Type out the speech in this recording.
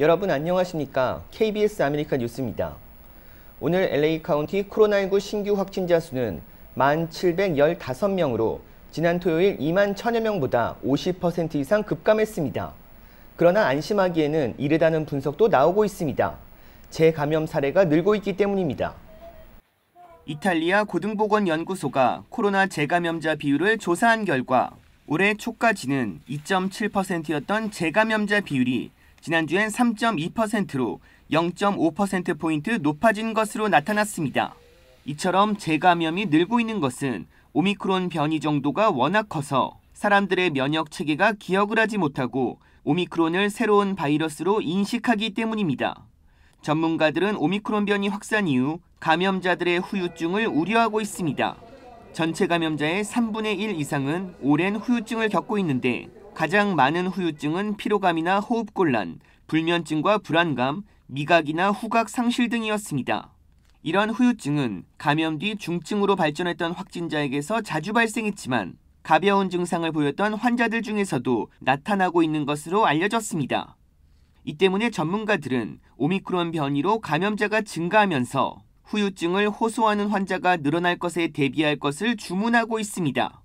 여러분 안녕하십니까? KBS 아메리카 뉴스입니다. 오늘 LA 카운티 코로나19 신규 확진자 수는 1,715명으로 지난 토요일 2만 1천여 명보다 50% 이상 급감했습니다. 그러나 안심하기에는 이르다는 분석도 나오고 있습니다. 재감염 사례가 늘고 있기 때문입니다. 이탈리아 고등보건연구소가 코로나 재감염자 비율을 조사한 결과 올해 초까지는 2.7%였던 재감염자 비율이 지난주엔 3.2%로 0.5%포인트 높아진 것으로 나타났습니다. 이처럼 재감염이 늘고 있는 것은 오미크론 변이 정도가 워낙 커서 사람들의 면역 체계가 기억을 하지 못하고 오미크론을 새로운 바이러스로 인식하기 때문입니다. 전문가들은 오미크론 변이 확산 이후 감염자들의 후유증을 우려하고 있습니다. 전체 감염자의 3분의 1 이상은 오랜 후유증을 겪고 있는데 가장 많은 후유증은 피로감이나 호흡곤란, 불면증과 불안감, 미각이나 후각 상실 등이었습니다. 이러한 후유증은 감염 뒤 중증으로 발전했던 확진자에게서 자주 발생했지만 가벼운 증상을 보였던 환자들 중에서도 나타나고 있는 것으로 알려졌습니다. 이 때문에 전문가들은 오미크론 변이로 감염자가 증가하면서 후유증을 호소하는 환자가 늘어날 것에 대비할 것을 주문하고 있습니다.